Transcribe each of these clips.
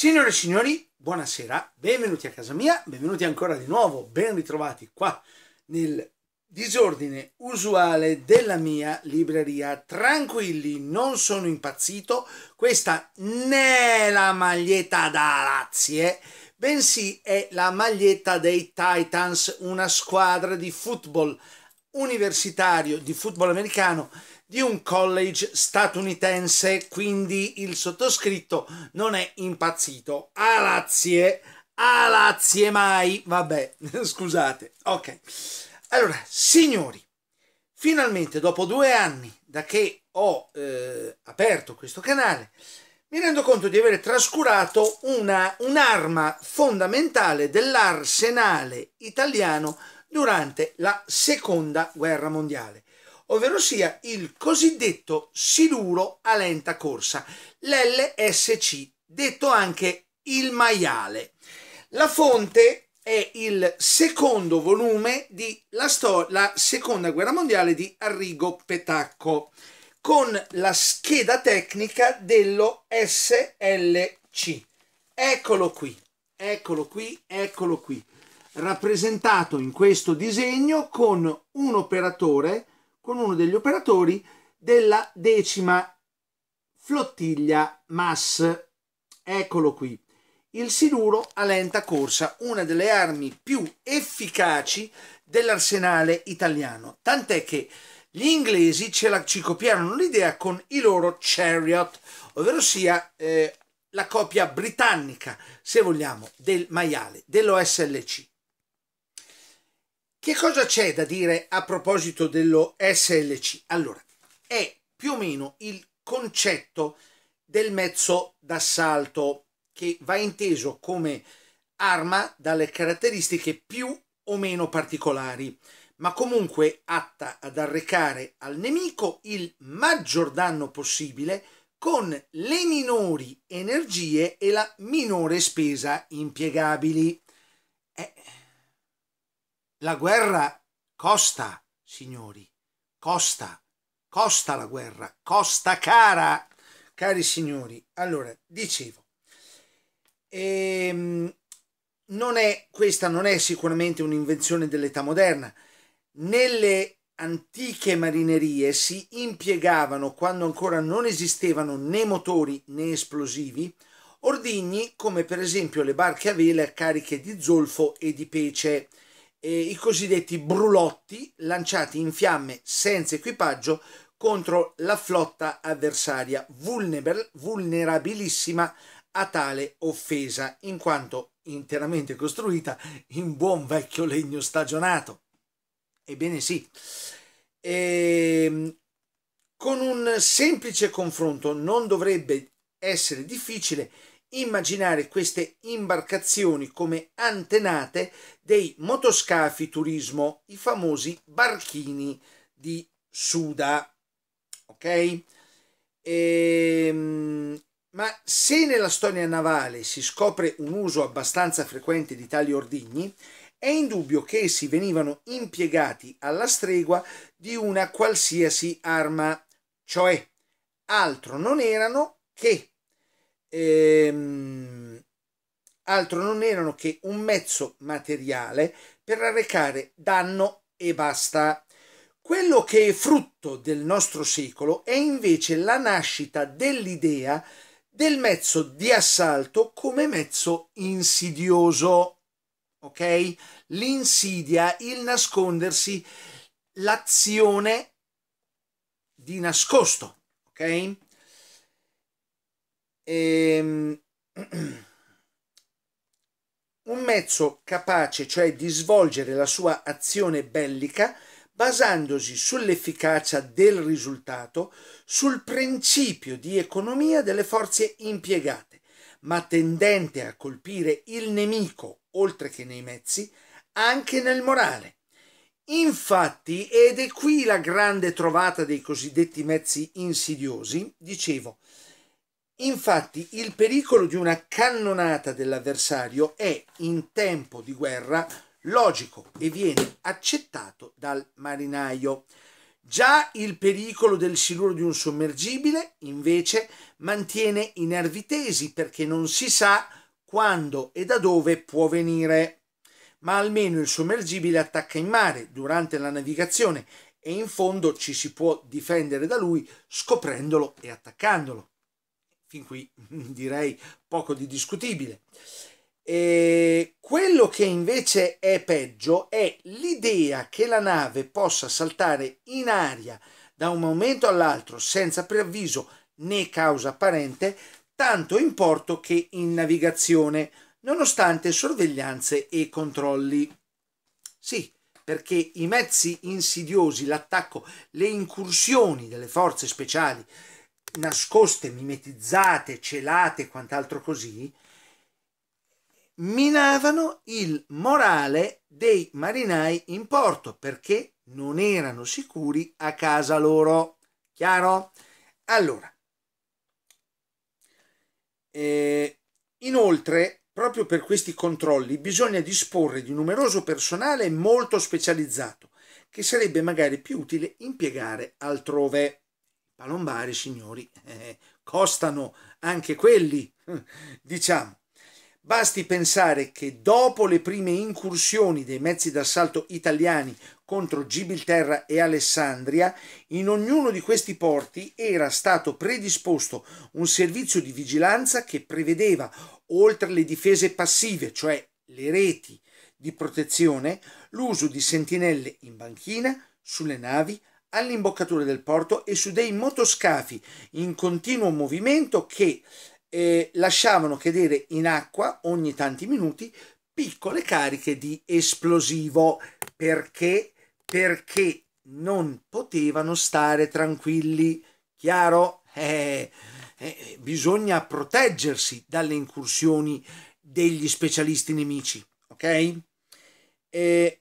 Signore e signori, buonasera, benvenuti a casa mia, benvenuti ancora di nuovo, ben ritrovati qua nel disordine usuale della mia libreria. Tranquilli, non sono impazzito, questa non è la maglietta da Lazie, eh, bensì è la maglietta dei Titans, una squadra di football universitario, di football americano di un college statunitense, quindi il sottoscritto non è impazzito. Alazie, alazie mai, vabbè, scusate. Ok, allora, signori, finalmente dopo due anni da che ho eh, aperto questo canale, mi rendo conto di aver trascurato una, un'arma fondamentale dell'arsenale italiano durante la seconda guerra mondiale ovvero sia il cosiddetto siluro a lenta corsa, l'LSC, detto anche il maiale. La fonte è il secondo volume di La, Sto- la Seconda Guerra Mondiale di Arrigo Petacco, con la scheda tecnica dello SLC. Eccolo qui, eccolo qui, eccolo qui, rappresentato in questo disegno con un operatore con uno degli operatori della decima flottiglia MAS. Eccolo qui. Il Siluro a lenta corsa, una delle armi più efficaci dell'arsenale italiano. Tant'è che gli inglesi ce la, ci copiarono l'idea con i loro chariot, ovvero sia eh, la copia britannica, se vogliamo, del maiale, dell'OSLC. Che cosa c'è da dire a proposito dello SLC? Allora, è più o meno il concetto del mezzo d'assalto che va inteso come arma dalle caratteristiche più o meno particolari, ma comunque atta ad arrecare al nemico il maggior danno possibile con le minori energie e la minore spesa impiegabili. Eh la guerra costa, signori, costa, costa la guerra, costa cara, cari signori. Allora, dicevo, ehm, non è, questa non è sicuramente un'invenzione dell'età moderna. Nelle antiche marinerie si impiegavano, quando ancora non esistevano né motori né esplosivi, ordigni come per esempio le barche a vela cariche di zolfo e di pece, eh, i cosiddetti brulotti lanciati in fiamme senza equipaggio contro la flotta avversaria, vulnerabilissima a tale offesa, in quanto interamente costruita in buon vecchio legno stagionato. Ebbene sì, e, ehm, con un semplice confronto non dovrebbe essere difficile immaginare queste imbarcazioni come antenate dei motoscafi turismo, i famosi barchini di Suda. Ok? Ehm, ma se nella storia navale si scopre un uso abbastanza frequente di tali ordigni, è indubbio che essi venivano impiegati alla stregua di una qualsiasi arma, cioè altro non erano che ehm, altro non erano che un mezzo materiale per arrecare danno e basta. Quello che è frutto del nostro secolo è invece la nascita dell'idea del mezzo di assalto come mezzo insidioso. Ok? L'insidia, il nascondersi, l'azione di nascosto. Ok? ehm, un mezzo capace cioè di svolgere la sua azione bellica basandosi sull'efficacia del risultato, sul principio di economia delle forze impiegate, ma tendente a colpire il nemico, oltre che nei mezzi, anche nel morale. Infatti, ed è qui la grande trovata dei cosiddetti mezzi insidiosi, dicevo, Infatti il pericolo di una cannonata dell'avversario è in tempo di guerra logico e viene accettato dal marinaio. Già il pericolo del siluro di un sommergibile, invece, mantiene i nervi tesi perché non si sa quando e da dove può venire. Ma almeno il sommergibile attacca in mare durante la navigazione e in fondo ci si può difendere da lui scoprendolo e attaccandolo fin qui direi poco di discutibile. E ehm, quello che invece è peggio è l'idea che la nave possa saltare in aria da un momento all'altro senza preavviso né causa apparente, tanto in porto che in navigazione, nonostante sorveglianze e controlli. Sì, perché i mezzi insidiosi, l'attacco, le incursioni delle forze speciali nascoste, mimetizzate, celate e quant'altro così, minavano il morale dei marinai in porto perché non erano sicuri a casa loro. Chiaro? Allora, eh, inoltre, proprio per questi controlli bisogna disporre di numeroso personale molto specializzato, che sarebbe magari più utile impiegare altrove palombari, signori, eh, costano anche quelli, diciamo. Basti pensare che dopo le prime incursioni dei mezzi d'assalto italiani contro Gibilterra e Alessandria, in ognuno di questi porti era stato predisposto un servizio di vigilanza che prevedeva, oltre le difese passive, cioè le reti di protezione, l'uso di sentinelle in banchina, sulle navi, all'imboccatura del porto e su dei motoscafi in continuo movimento che eh, lasciavano cadere in acqua ogni tanti minuti piccole cariche di esplosivo perché perché non potevano stare tranquilli chiaro eh, eh, bisogna proteggersi dalle incursioni degli specialisti nemici ok eh,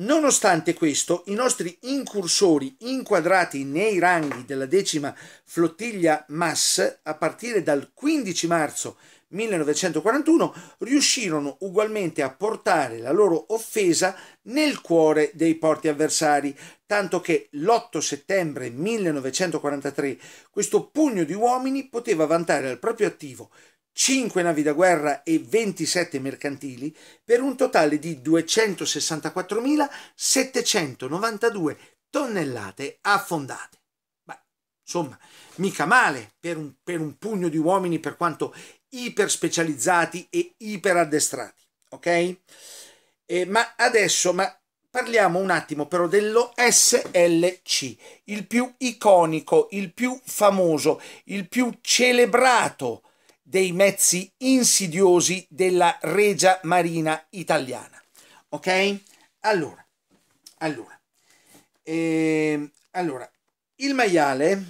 Nonostante questo, i nostri incursori inquadrati nei ranghi della decima flottiglia MAS a partire dal 15 marzo 1941 riuscirono ugualmente a portare la loro offesa nel cuore dei porti avversari, tanto che l'8 settembre 1943 questo pugno di uomini poteva vantare al proprio attivo 5 navi da guerra e 27 mercantili per un totale di 264.792 tonnellate affondate. Beh, insomma, mica male per un, per un pugno di uomini per quanto iper specializzati e iper addestrati, ok? Eh, ma adesso ma parliamo un attimo però dello SLC, il più iconico, il più famoso, il più celebrato dei mezzi insidiosi della Regia Marina italiana. Ok? Allora, allora, ehm, allora il maiale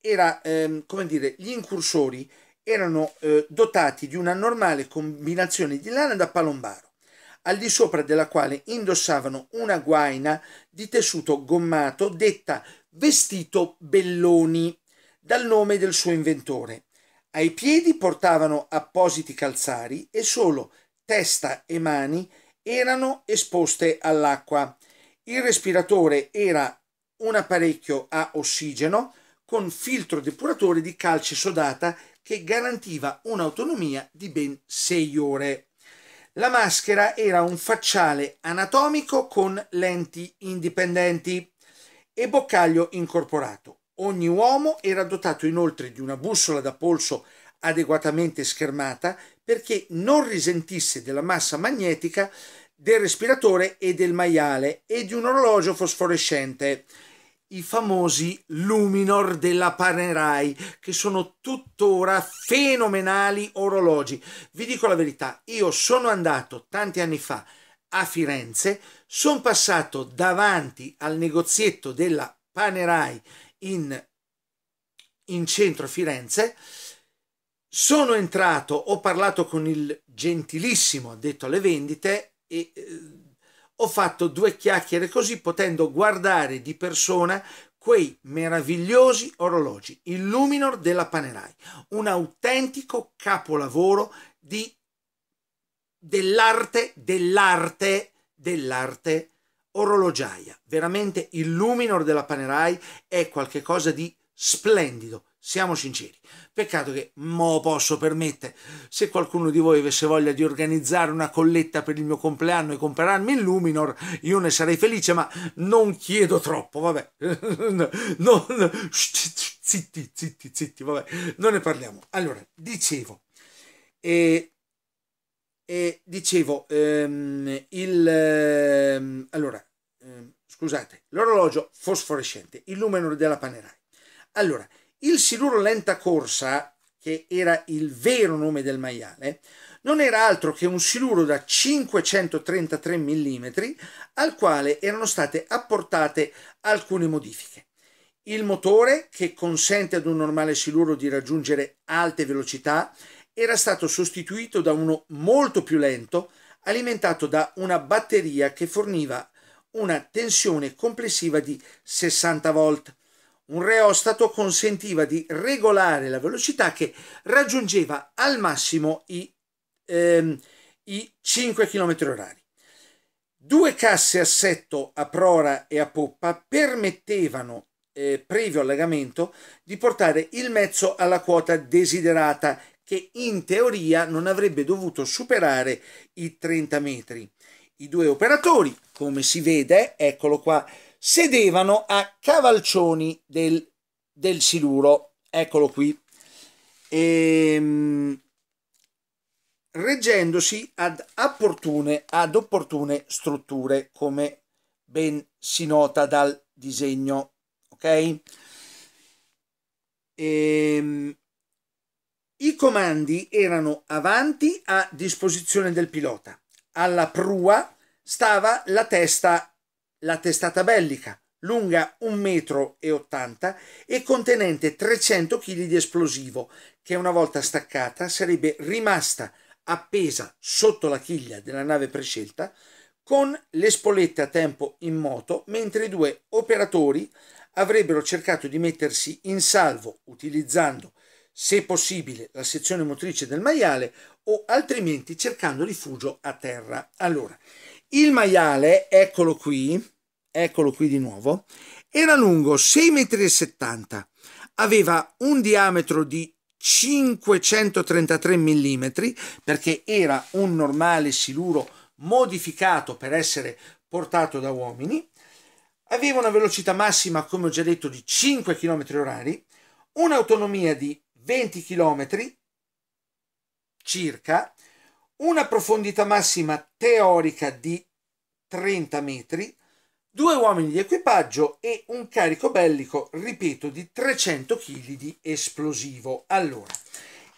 era, ehm, come dire, gli incursori erano eh, dotati di una normale combinazione di lana da palombaro, al di sopra della quale indossavano una guaina di tessuto gommato detta vestito Belloni, dal nome del suo inventore ai piedi portavano appositi calzari e solo testa e mani erano esposte all'acqua. Il respiratore era un apparecchio a ossigeno con filtro depuratore di calce sodata che garantiva un'autonomia di ben 6 ore. La maschera era un facciale anatomico con lenti indipendenti e boccaglio incorporato. Ogni uomo era dotato inoltre di una bussola da polso adeguatamente schermata perché non risentisse della massa magnetica del respiratore e del maiale e di un orologio fosforescente, i famosi Luminor della Panerai, che sono tuttora fenomenali orologi. Vi dico la verità, io sono andato tanti anni fa a Firenze, sono passato davanti al negozietto della Panerai in, in centro Firenze. Sono entrato, ho parlato con il gentilissimo addetto alle vendite e eh, ho fatto due chiacchiere così potendo guardare di persona quei meravigliosi orologi, il Luminor della Panerai, un autentico capolavoro di, dell'arte, dell'arte, dell'arte orologiaia veramente il Luminor della Panerai è qualcosa di splendido, siamo sinceri. Peccato che mo posso permettere, se qualcuno di voi avesse voglia di organizzare una colletta per il mio compleanno e comprarmi il Luminor, io ne sarei felice, ma non chiedo troppo, vabbè. non, zitti, zitti, zitti, vabbè, non ne parliamo. Allora, dicevo, e, eh, e eh, dicevo, ehm, il... Ehm, allora, ehm, scusate, l'orologio fosforescente, il numero della Panerai. Allora, il siluro lenta corsa, che era il vero nome del maiale, non era altro che un siluro da 533 mm al quale erano state apportate alcune modifiche. Il motore, che consente ad un normale siluro di raggiungere alte velocità, era stato sostituito da uno molto più lento, alimentato da una batteria che forniva una tensione complessiva di 60 volt. Un reostato consentiva di regolare la velocità che raggiungeva al massimo i, ehm, i 5 km h Due casse a setto a prora e a poppa permettevano, eh, previo allagamento, di portare il mezzo alla quota desiderata che in teoria non avrebbe dovuto superare i 30 metri. I due operatori, come si vede, eccolo qua, sedevano a cavalcioni del, del siluro, eccolo qui, ehm, reggendosi ad opportune, ad opportune strutture, come ben si nota dal disegno, ok? Ehm, i comandi erano avanti a disposizione del pilota, alla prua stava la testa, la testata bellica, lunga 1,80 metro e contenente 300 kg di esplosivo, che una volta staccata sarebbe rimasta appesa sotto la chiglia della nave prescelta con le spolette a tempo in moto, mentre i due operatori avrebbero cercato di mettersi in salvo utilizzando se possibile, la sezione motrice del maiale o altrimenti cercando rifugio a terra. Allora, il maiale, eccolo qui, eccolo qui di nuovo, era lungo 6,70 m, aveva un diametro di 533 mm perché era un normale siluro modificato per essere portato da uomini, aveva una velocità massima, come ho già detto, di 5 km orari, un'autonomia di 20 km circa, una profondità massima teorica di 30 metri, due uomini di equipaggio e un carico bellico, ripeto, di 300 kg di esplosivo. Allora,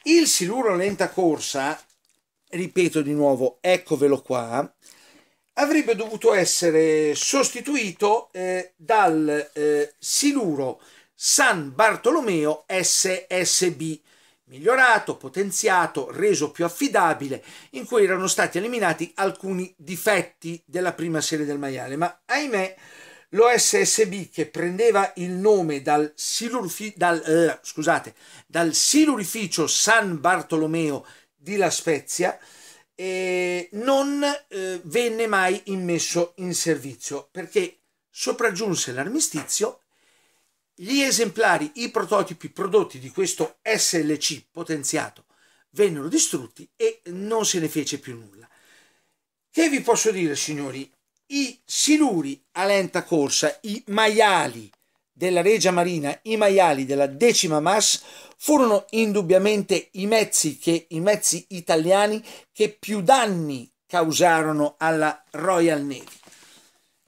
il siluro lenta corsa, ripeto di nuovo, eccovelo qua, avrebbe dovuto essere sostituito eh, dal eh, siluro San Bartolomeo SSB, migliorato, potenziato, reso più affidabile, in cui erano stati eliminati alcuni difetti della prima serie del maiale, ma ahimè l'OSSB che prendeva il nome dal, silurifi, dal, uh, scusate, dal silurificio San Bartolomeo di La Spezia eh, non eh, venne mai immesso in servizio perché sopraggiunse l'armistizio gli esemplari, i prototipi prodotti di questo SLC potenziato vennero distrutti e non se ne fece più nulla. Che vi posso dire, signori? I siluri a lenta corsa, i maiali della Regia Marina, i maiali della decima Mass, furono indubbiamente i mezzi, che, i mezzi italiani che più danni causarono alla Royal Navy.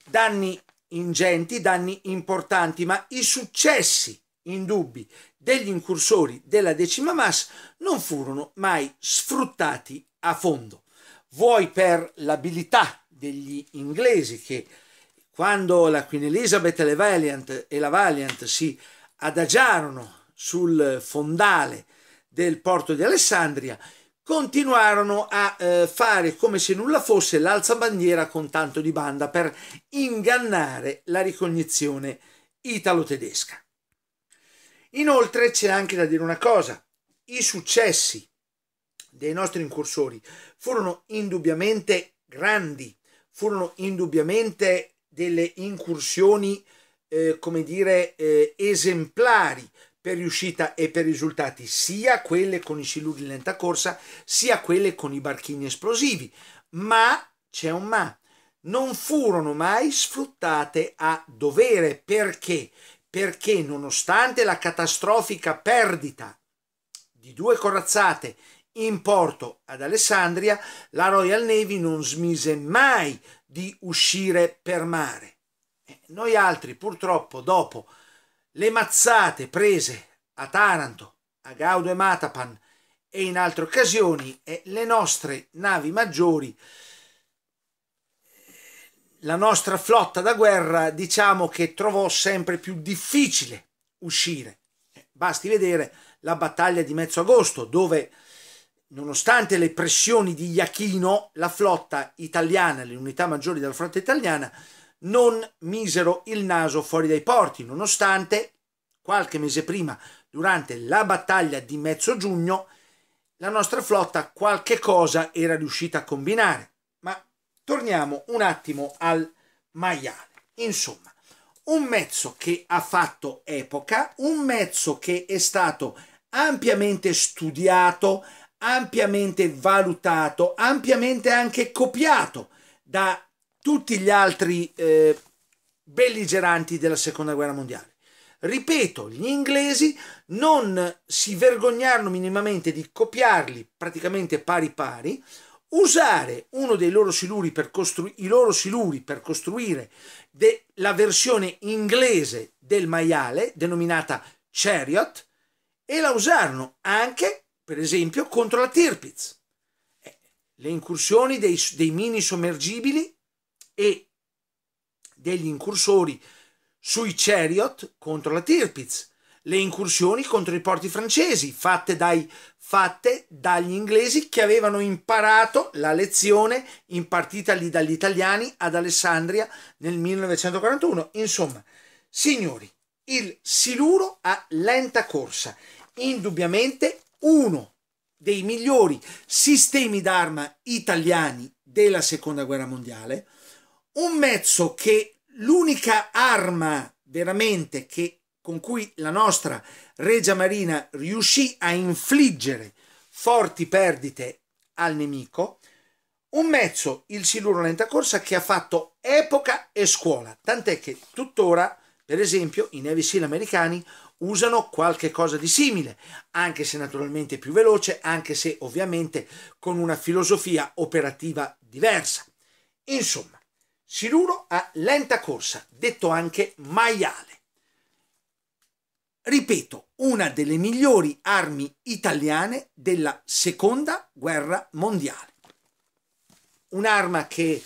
Danni ingenti, danni importanti, ma i successi indubbi degli incursori della decima mass non furono mai sfruttati a fondo, vuoi per l'abilità degli inglesi che quando la Queen Elizabeth e, le Valiant, e la Valiant si adagiarono sul fondale del porto di Alessandria, continuarono a eh, fare come se nulla fosse l'alzabandiera con tanto di banda per ingannare la ricognizione italo-tedesca. Inoltre c'è anche da dire una cosa, i successi dei nostri incursori furono indubbiamente grandi, furono indubbiamente delle incursioni, eh, come dire, eh, esemplari, per riuscita e per risultati, sia quelle con i siluri in lenta corsa, sia quelle con i barchini esplosivi. Ma c'è un ma. Non furono mai sfruttate a dovere perché? Perché nonostante la catastrofica perdita di due corazzate in porto ad Alessandria, la Royal Navy non smise mai di uscire per mare. Eh, noi altri purtroppo dopo le mazzate prese a Taranto, a Gaudo e Matapan e in altre occasioni e le nostre navi maggiori, la nostra flotta da guerra, diciamo che trovò sempre più difficile uscire. Eh, basti vedere la battaglia di mezzo agosto, dove nonostante le pressioni di Iachino, la flotta italiana, le unità maggiori della flotta italiana, non misero il naso fuori dai porti, nonostante qualche mese prima, durante la battaglia di mezzo giugno, la nostra flotta qualche cosa era riuscita a combinare. Ma torniamo un attimo al maiale. Insomma, un mezzo che ha fatto epoca, un mezzo che è stato ampiamente studiato, ampiamente valutato, ampiamente anche copiato da tutti gli altri eh, belligeranti della seconda guerra mondiale. Ripeto, gli inglesi non si vergognarono minimamente di copiarli praticamente pari pari, usare uno dei loro siluri per, costru- loro siluri per costruire de- la versione inglese del maiale denominata Chariot e la usarono anche, per esempio, contro la Tirpitz. Eh, le incursioni dei, dei mini sommergibili e degli incursori sui Chariot contro la Tirpitz, le incursioni contro i porti francesi fatte, dai, fatte dagli inglesi che avevano imparato la lezione impartita dagli italiani ad Alessandria nel 1941. Insomma, signori, il Siluro a lenta corsa, indubbiamente uno dei migliori sistemi d'arma italiani della seconda guerra mondiale un mezzo che l'unica arma veramente che, con cui la nostra Regia Marina riuscì a infliggere forti perdite al nemico, un mezzo, il siluro lenta corsa, che ha fatto epoca e scuola, tant'è che tuttora, per esempio, i Navy SEAL americani usano qualche cosa di simile, anche se naturalmente più veloce, anche se ovviamente con una filosofia operativa diversa. Insomma, Siruro a lenta corsa, detto anche maiale. Ripeto, una delle migliori armi italiane della seconda guerra mondiale. Un'arma che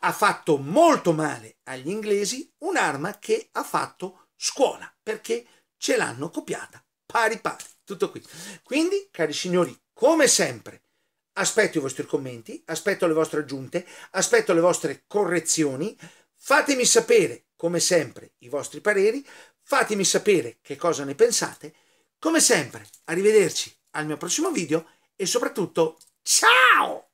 ha fatto molto male agli inglesi, un'arma che ha fatto scuola, perché ce l'hanno copiata pari pari. Tutto qui. Quindi, cari signori, come sempre, Aspetto i vostri commenti, aspetto le vostre aggiunte, aspetto le vostre correzioni. Fatemi sapere, come sempre, i vostri pareri, fatemi sapere che cosa ne pensate. Come sempre, arrivederci al mio prossimo video e soprattutto ciao!